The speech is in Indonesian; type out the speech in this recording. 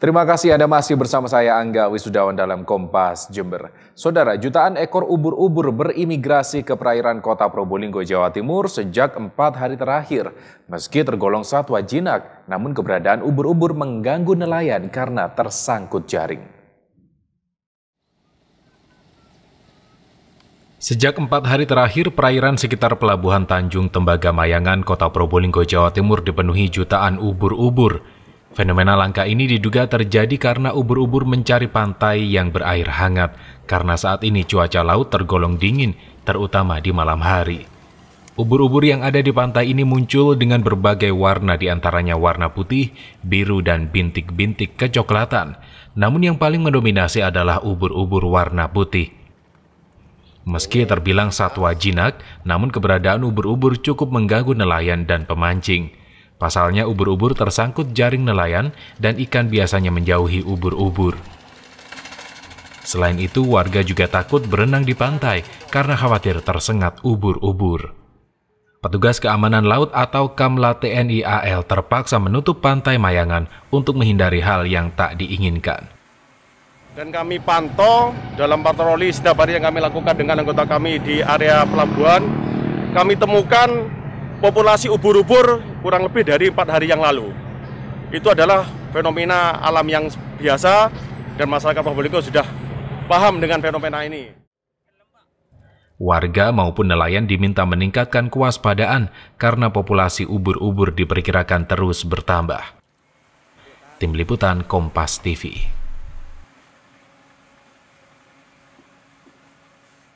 Terima kasih Anda masih bersama saya Angga Wisudawan dalam Kompas Jember. Saudara, jutaan ekor ubur-ubur berimigrasi ke perairan kota Probolinggo, Jawa Timur sejak empat hari terakhir. Meski tergolong satwa jinak, namun keberadaan ubur-ubur mengganggu nelayan karena tersangkut jaring. Sejak empat hari terakhir, perairan sekitar Pelabuhan Tanjung Tembaga Mayangan, Kota Probolinggo, Jawa Timur dipenuhi jutaan ubur-ubur. Fenomena langka ini diduga terjadi karena ubur-ubur mencari pantai yang berair hangat, karena saat ini cuaca laut tergolong dingin, terutama di malam hari. Ubur-ubur yang ada di pantai ini muncul dengan berbagai warna diantaranya warna putih, biru, dan bintik-bintik kecoklatan. Namun yang paling mendominasi adalah ubur-ubur warna putih. Meski terbilang satwa jinak, namun keberadaan ubur-ubur cukup mengganggu nelayan dan pemancing. Pasalnya ubur-ubur tersangkut jaring nelayan dan ikan biasanya menjauhi ubur-ubur. Selain itu, warga juga takut berenang di pantai karena khawatir tersengat ubur-ubur. Petugas keamanan laut atau Kamla TNI AL terpaksa menutup pantai Mayangan untuk menghindari hal yang tak diinginkan. Dan kami pantau dalam patroli setiap hari yang kami lakukan dengan anggota kami di area pelabuhan, kami temukan populasi ubur-ubur kurang lebih dari empat hari yang lalu. Itu adalah fenomena alam yang biasa dan masyarakat Probolinggo sudah paham dengan fenomena ini. Warga maupun nelayan diminta meningkatkan kewaspadaan karena populasi ubur-ubur diperkirakan terus bertambah. Tim Liputan Kompas TV